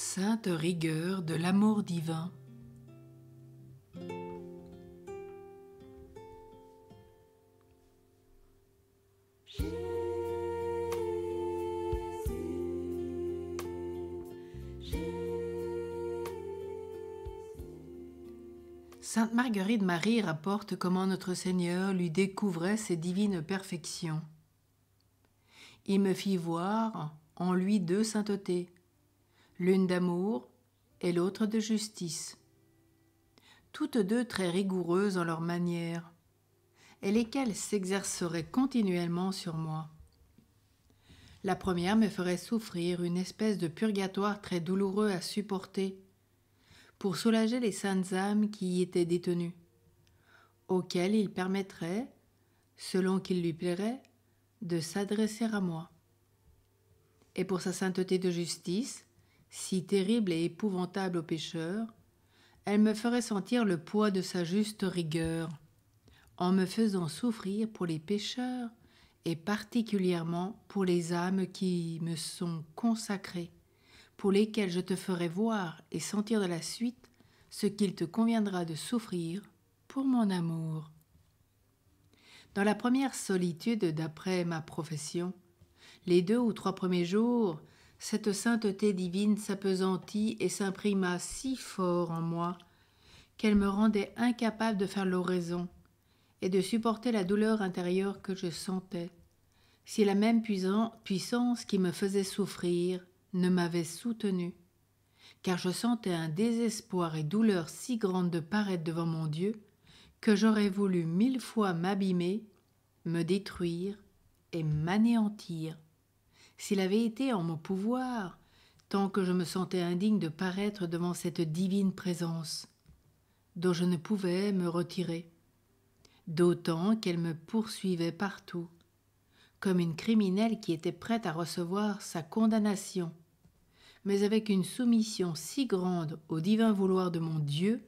sainte rigueur de l'amour divin. Sainte Marguerite Marie rapporte comment notre Seigneur lui découvrait ses divines perfections. Il me fit voir en lui deux saintetés, l'une d'amour et l'autre de justice. Toutes deux très rigoureuses en leur manière, et lesquelles s'exerceraient continuellement sur moi. La première me ferait souffrir une espèce de purgatoire très douloureux à supporter, pour soulager les saintes âmes qui y étaient détenues, auxquelles il permettrait, selon qu'il lui plairait, de s'adresser à moi. Et pour sa sainteté de justice, si terrible et épouvantable aux pécheurs, elle me ferait sentir le poids de sa juste rigueur, en me faisant souffrir pour les pécheurs et particulièrement pour les âmes qui me sont consacrées, pour lesquelles je te ferai voir et sentir de la suite ce qu'il te conviendra de souffrir pour mon amour. Dans la première solitude d'après ma profession, les deux ou trois premiers jours, cette sainteté divine s'apesantit et s'imprima si fort en moi qu'elle me rendait incapable de faire l'oraison et de supporter la douleur intérieure que je sentais, si la même puissance qui me faisait souffrir ne m'avait soutenue, car je sentais un désespoir et douleur si grande de paraître devant mon Dieu que j'aurais voulu mille fois m'abîmer, me détruire et m'anéantir s'il avait été en mon pouvoir, tant que je me sentais indigne de paraître devant cette divine présence, dont je ne pouvais me retirer, d'autant qu'elle me poursuivait partout, comme une criminelle qui était prête à recevoir sa condamnation, mais avec une soumission si grande au divin vouloir de mon Dieu,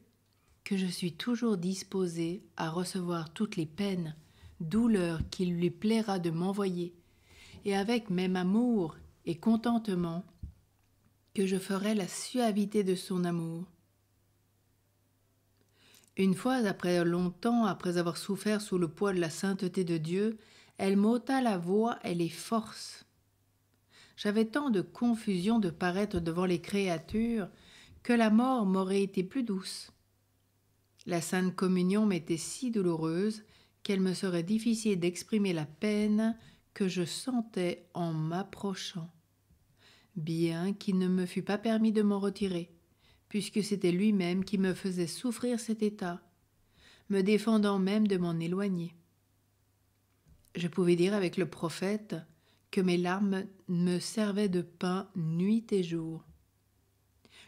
que je suis toujours disposée à recevoir toutes les peines, douleurs qu'il lui plaira de m'envoyer, et avec même amour et contentement que je ferai la suavité de son amour. Une fois, après longtemps, après avoir souffert sous le poids de la sainteté de Dieu, elle m'ôta la voix et les forces. J'avais tant de confusion de paraître devant les créatures que la mort m'aurait été plus douce. La Sainte Communion m'était si douloureuse qu'elle me serait difficile d'exprimer la peine que je sentais en m'approchant, bien qu'il ne me fût pas permis de m'en retirer, puisque c'était lui-même qui me faisait souffrir cet état, me défendant même de m'en éloigner. Je pouvais dire avec le prophète que mes larmes me servaient de pain nuit et jour.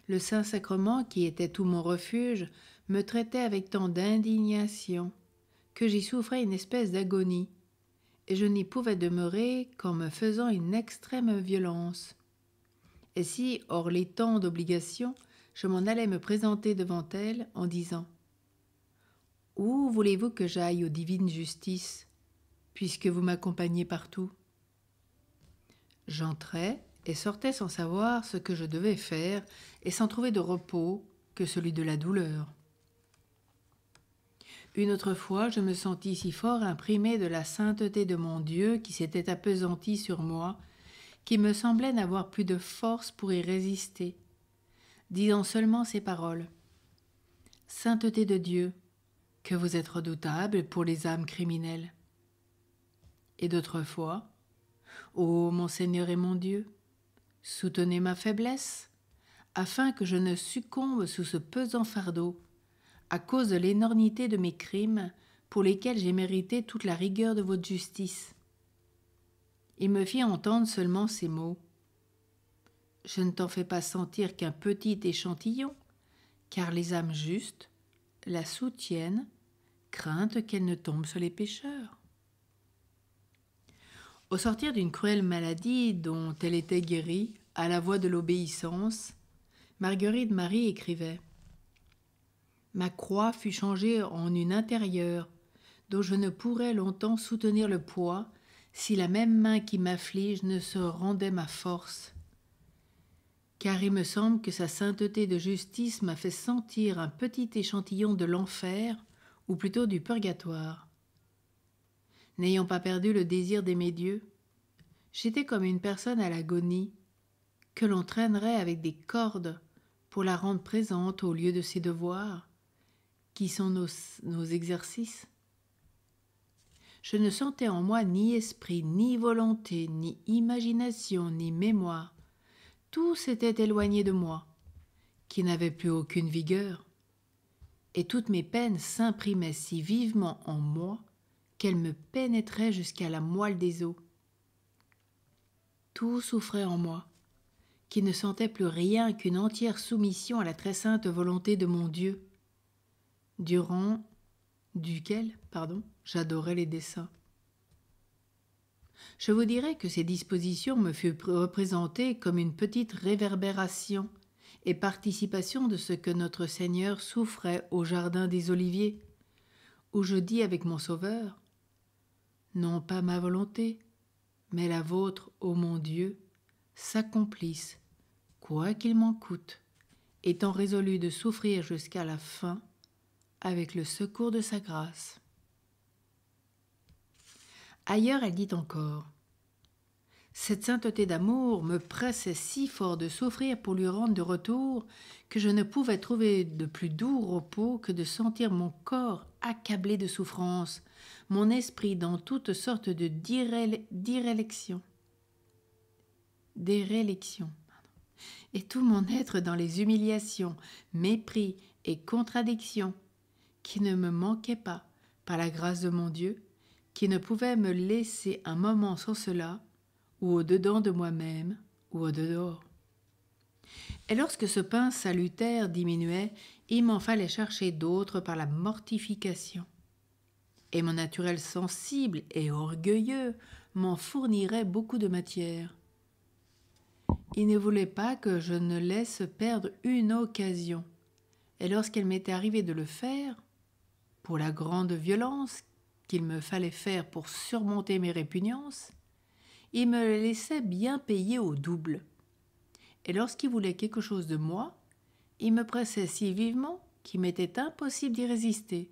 Le Saint-Sacrement, qui était tout mon refuge, me traitait avec tant d'indignation que j'y souffrais une espèce d'agonie, et je n'y pouvais demeurer qu'en me faisant une extrême violence. Et si, hors les temps d'obligation, je m'en allais me présenter devant elle en disant Où voulez-vous que j'aille aux divines justices, puisque vous m'accompagnez partout J'entrais et sortais sans savoir ce que je devais faire et sans trouver de repos que celui de la douleur. Une autre fois, je me sentis si fort imprimé de la sainteté de mon Dieu qui s'était appesantie sur moi, qu'il me semblait n'avoir plus de force pour y résister, disant seulement ces paroles. Sainteté de Dieu, que vous êtes redoutable pour les âmes criminelles. Et d'autres fois, Ô mon Seigneur et mon Dieu, soutenez ma faiblesse, afin que je ne succombe sous ce pesant fardeau à cause de l'énormité de mes crimes, pour lesquels j'ai mérité toute la rigueur de votre justice. Il me fit entendre seulement ces mots. Je ne t'en fais pas sentir qu'un petit échantillon, car les âmes justes la soutiennent, crainte qu'elle ne tombe sur les pécheurs. Au sortir d'une cruelle maladie dont elle était guérie, à la voix de l'obéissance, Marguerite Marie écrivait ⁇ Ma croix fut changée en une intérieure, dont je ne pourrais longtemps soutenir le poids, si la même main qui m'afflige ne se rendait ma force. Car il me semble que sa sainteté de justice m'a fait sentir un petit échantillon de l'enfer, ou plutôt du purgatoire. N'ayant pas perdu le désir d'aimer Dieu, j'étais comme une personne à l'agonie, que l'on traînerait avec des cordes pour la rendre présente au lieu de ses devoirs, qui sont nos, exercices. Je ne sentais en moi ni esprit, ni volonté, ni imagination, ni mémoire. Tout s'était éloigné de moi, qui n'avait plus aucune vigueur. Et toutes mes peines s'imprimaient si vivement en moi qu'elles me pénétraient jusqu'à la moelle des os. Tout souffrait en moi, qui ne sentait plus rien qu'une entière soumission à la très sainte volonté de mon Dieu durant duquel pardon, j'adorais les dessins. Je vous dirai que ces dispositions me furent représentées comme une petite réverbération et participation de ce que notre Seigneur souffrait au Jardin des Oliviers, où je dis avec mon Sauveur, Non pas ma volonté, mais la vôtre, ô mon Dieu, s'accomplisse, quoi qu'il m'en coûte, étant résolu de souffrir jusqu'à la fin avec le secours de sa grâce. Ailleurs, elle dit encore Cette sainteté d'amour me pressait si fort de souffrir pour lui rendre de retour que je ne pouvais trouver de plus doux repos que de sentir mon corps accablé de souffrance, mon esprit dans toutes sortes de dérélections. Et tout mon être dans les humiliations, mépris et contradictions, qui ne me manquait pas, par la grâce de mon Dieu, qui ne pouvait me laisser un moment sans cela, ou au-dedans de moi-même, ou au-dehors. Et lorsque ce pain salutaire diminuait, il m'en fallait chercher d'autres par la mortification. Et mon naturel sensible et orgueilleux m'en fournirait beaucoup de matière. Il ne voulait pas que je ne laisse perdre une occasion. Et lorsqu'elle m'était arrivée de le faire, pour la grande violence qu'il me fallait faire pour surmonter mes répugnances, il me laissait bien payer au double. Et lorsqu'il voulait quelque chose de moi, il me pressait si vivement qu'il m'était impossible d'y résister,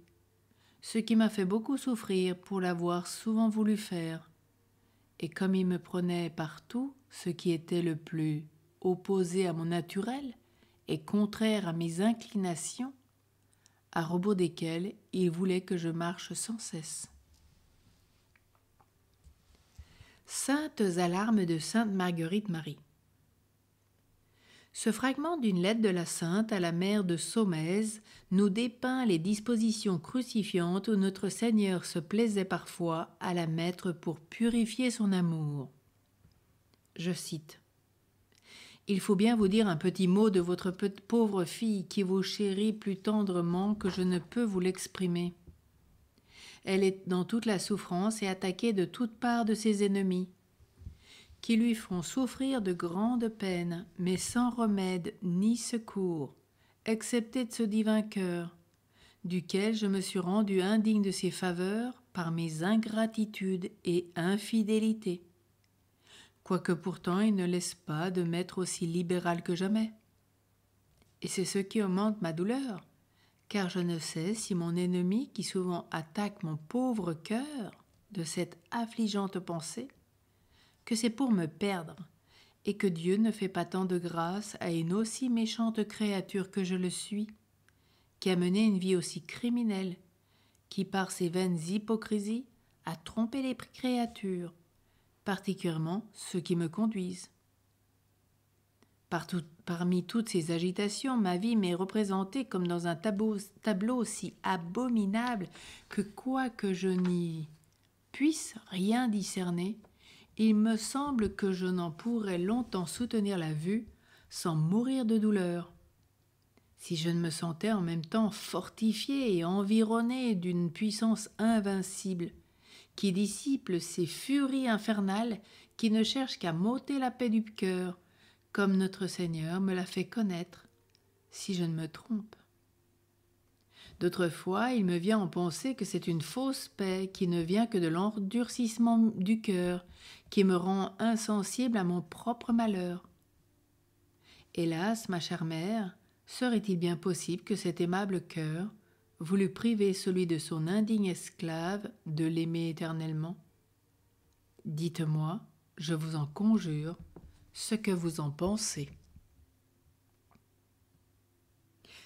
ce qui m'a fait beaucoup souffrir pour l'avoir souvent voulu faire. Et comme il me prenait partout ce qui était le plus opposé à mon naturel et contraire à mes inclinations, à rebours desquels il voulait que je marche sans cesse. Saintes alarmes de Sainte Marguerite Marie. Ce fragment d'une lettre de la Sainte à la mère de Sommez nous dépeint les dispositions crucifiantes où notre Seigneur se plaisait parfois à la mettre pour purifier son amour. Je cite il faut bien vous dire un petit mot de votre pauvre fille qui vous chérit plus tendrement que je ne peux vous l'exprimer. Elle est dans toute la souffrance et attaquée de toutes parts de ses ennemis, qui lui font souffrir de grandes peines, mais sans remède ni secours, excepté de ce divin cœur, duquel je me suis rendu indigne de ses faveurs par mes ingratitudes et infidélités quoique pourtant il ne laisse pas de m'être aussi libéral que jamais. Et c'est ce qui augmente ma douleur, car je ne sais si mon ennemi, qui souvent attaque mon pauvre cœur de cette affligeante pensée, que c'est pour me perdre, et que Dieu ne fait pas tant de grâce à une aussi méchante créature que je le suis, qui a mené une vie aussi criminelle, qui par ses vaines hypocrisies a trompé les créatures, particulièrement ceux qui me conduisent. parmi toutes ces agitations, ma vie m'est représentée comme dans un tableau, tableau si abominable que quoique je n'y puisse rien discerner, il me semble que je n'en pourrais longtemps soutenir la vue sans mourir de douleur. Si je ne me sentais en même temps fortifié et environné d'une puissance invincible, qui dissipe ces furies infernales qui ne cherchent qu'à m'ôter la paix du cœur, comme notre Seigneur me l'a fait connaître, si je ne me trompe. D'autres fois, il me vient en penser que c'est une fausse paix qui ne vient que de l'endurcissement du cœur, qui me rend insensible à mon propre malheur. Hélas, ma chère mère, serait-il bien possible que cet aimable cœur, voulu priver celui de son indigne esclave de l'aimer éternellement Dites-moi, je vous en conjure, ce que vous en pensez.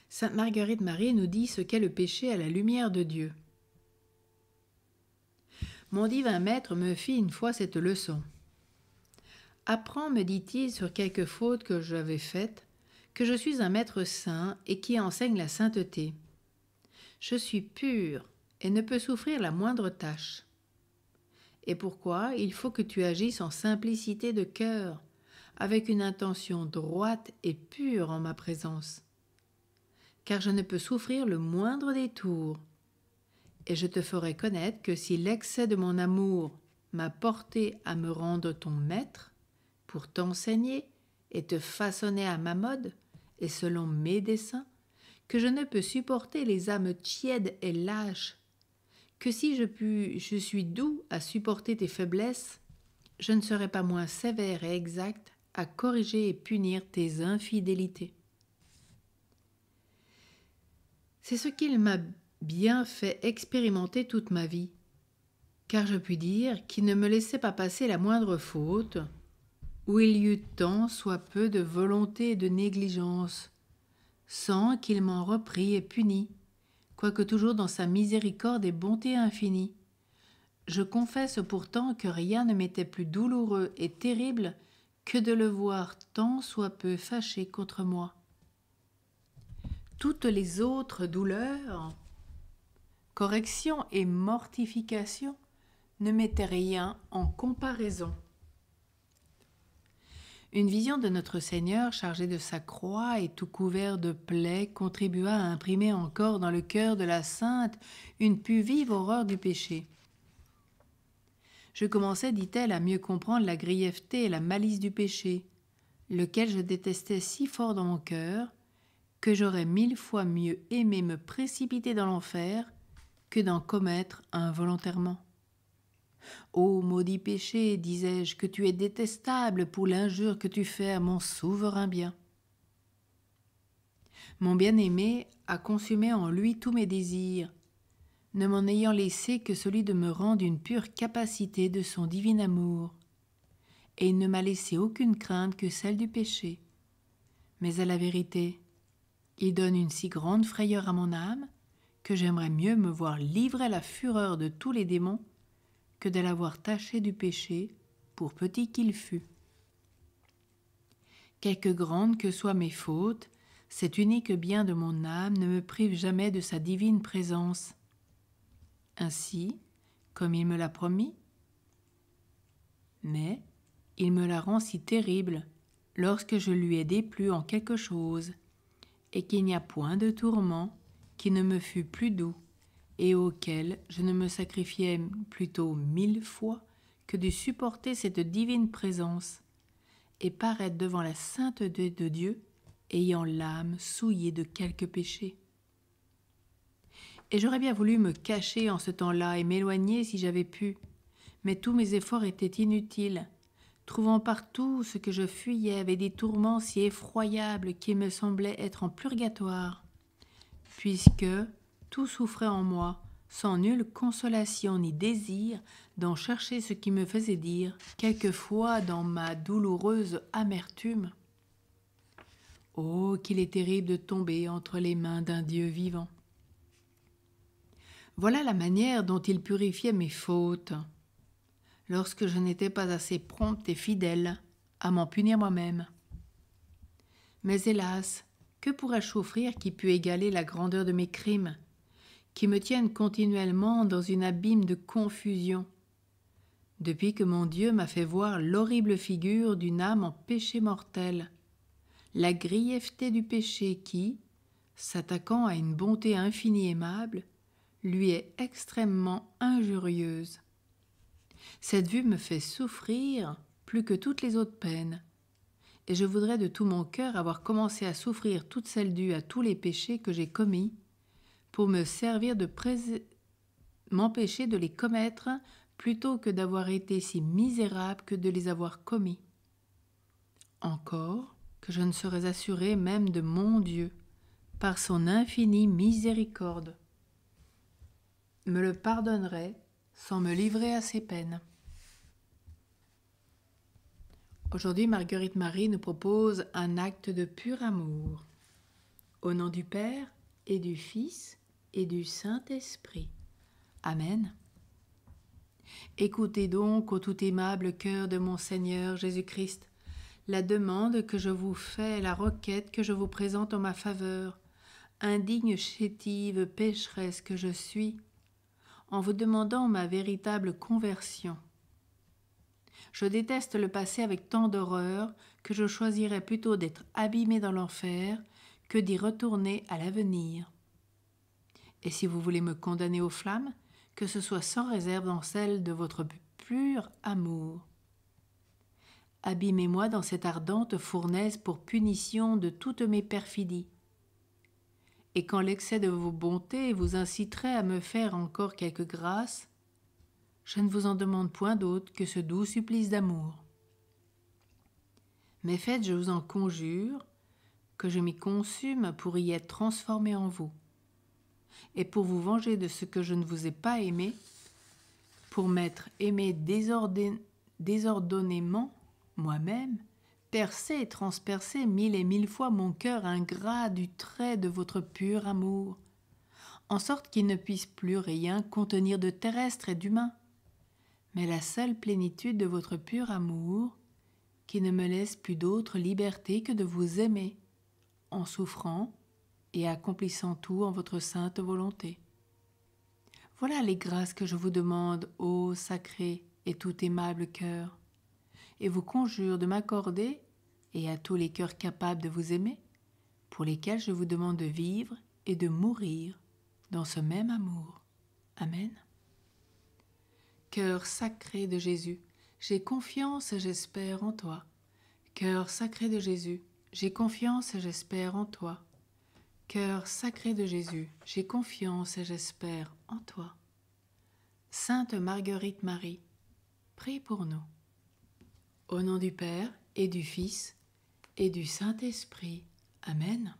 Sainte Marguerite Marie nous dit ce qu'est le péché à la lumière de Dieu. Mon divin maître me fit une fois cette leçon. Apprends, me dit-il, sur quelque faute que j'avais faite, que je suis un maître saint et qui enseigne la sainteté. Je suis pur et ne peux souffrir la moindre tâche. Et pourquoi il faut que tu agisses en simplicité de cœur, avec une intention droite et pure en ma présence. Car je ne peux souffrir le moindre détour. Et je te ferai connaître que si l'excès de mon amour m'a porté à me rendre ton maître, pour t'enseigner et te façonner à ma mode et selon mes desseins, que je ne peux supporter les âmes tièdes et lâches, que si je, suis doux à supporter tes faiblesses, je ne serai pas moins sévère et exact à corriger et punir tes infidélités. C'est ce qu'il m'a bien fait expérimenter toute ma vie, car je puis dire qu'il ne me laissait pas passer la moindre faute, où il y eut tant soit peu de volonté et de négligence, sans qu'il m'en reprit et punit, quoique toujours dans sa miséricorde et bonté infinie. Je confesse pourtant que rien ne m'était plus douloureux et terrible que de le voir tant soit peu fâché contre moi. Toutes les autres douleurs, corrections et mortifications ne m'étaient rien en comparaison. Une vision de notre Seigneur chargé de sa croix et tout couvert de plaies contribua à imprimer encore dans le cœur de la sainte une plus vive horreur du péché. Je commençais, dit-elle, à mieux comprendre la grièveté et la malice du péché, lequel je détestais si fort dans mon cœur, que j'aurais mille fois mieux aimé me précipiter dans l'enfer que d'en commettre involontairement. Ô maudit péché, disais-je, que tu es détestable pour l'injure que tu fais à mon souverain bien. Mon bien-aimé a consumé en lui tous mes désirs, ne m'en ayant laissé que celui de me rendre une pure capacité de son divin amour, et il ne m'a laissé aucune crainte que celle du péché. Mais à la vérité, il donne une si grande frayeur à mon âme que j'aimerais mieux me voir livré à la fureur de tous les démons que de l'avoir taché du péché, pour petit qu'il fût. Quelque grandes que soient mes fautes, cet unique bien de mon âme ne me prive jamais de sa divine présence. Ainsi, comme il me l'a promis. Mais il me la rend si terrible lorsque je lui ai déplu en quelque chose, et qu'il n'y a point de tourment qui ne me fût plus doux et auquel je ne me sacrifiais plutôt mille fois que de supporter cette divine présence et paraître devant la sainteté de Dieu ayant l'âme souillée de quelque péché. Et j'aurais bien voulu me cacher en ce temps-là et m'éloigner si j'avais pu, mais tous mes efforts étaient inutiles, trouvant partout ce que je fuyais avec des tourments si effroyables qu'il me semblait être en purgatoire, puisque, tout souffrait en moi, sans nulle consolation ni désir d'en chercher ce qui me faisait dire, quelquefois dans ma douloureuse amertume. Oh, qu'il est terrible de tomber entre les mains d'un Dieu vivant. Voilà la manière dont il purifiait mes fautes, lorsque je n'étais pas assez prompte et fidèle à m'en punir moi-même. Mais hélas, que pourrais-je offrir qui pût égaler la grandeur de mes crimes qui me tiennent continuellement dans une abîme de confusion, depuis que mon Dieu m'a fait voir l'horrible figure d'une âme en péché mortel, la grièveté du péché qui, s'attaquant à une bonté infinie aimable, lui est extrêmement injurieuse. Cette vue me fait souffrir plus que toutes les autres peines, et je voudrais de tout mon cœur avoir commencé à souffrir toutes celles dues à tous les péchés que j'ai commis, pour me servir de m'empêcher de les commettre plutôt que d'avoir été si misérable que de les avoir commis. Encore que je ne serais assuré même de mon Dieu, par son infinie miséricorde, me le pardonnerait sans me livrer à ses peines. Aujourd'hui, Marguerite Marie nous propose un acte de pur amour. Au nom du Père et du Fils et du Saint-Esprit. Amen. Écoutez donc, au tout aimable cœur de mon Seigneur Jésus-Christ, la demande que je vous fais, la requête que je vous présente en ma faveur, indigne chétive pécheresse que je suis, en vous demandant ma véritable conversion. Je déteste le passé avec tant d'horreur que je choisirais plutôt d'être abîmé dans l'enfer que d'y retourner à l'avenir. Et si vous voulez me condamner aux flammes, que ce soit sans réserve dans celle de votre pur amour. Abîmez-moi dans cette ardente fournaise pour punition de toutes mes perfidies. Et quand l'excès de vos bontés vous inciterait à me faire encore quelque grâce, je ne vous en demande point d'autre que ce doux supplice d'amour. Mais faites, je vous en conjure, que je m'y consume pour y être transformé en vous et pour vous venger de ce que je ne vous ai pas aimé, pour m'être aimé désordonnément moi-même, percer et transpercer mille et mille fois mon cœur ingrat du trait de votre pur amour, en sorte qu'il ne puisse plus rien contenir de terrestre et d'humain, mais la seule plénitude de votre pur amour, qui ne me laisse plus d'autre liberté que de vous aimer, en souffrant, et accomplissant tout en votre sainte volonté. Voilà les grâces que je vous demande, ô sacré et tout aimable cœur, et vous conjure de m'accorder, et à tous les cœurs capables de vous aimer, pour lesquels je vous demande de vivre et de mourir dans ce même amour. Amen. Cœur sacré de Jésus, j'ai confiance et j'espère en toi. Cœur sacré de Jésus, j'ai confiance et j'espère en toi. Cœur sacré de Jésus, j'ai confiance et j'espère en toi. Sainte Marguerite Marie, prie pour nous. Au nom du Père et du Fils et du Saint-Esprit. Amen.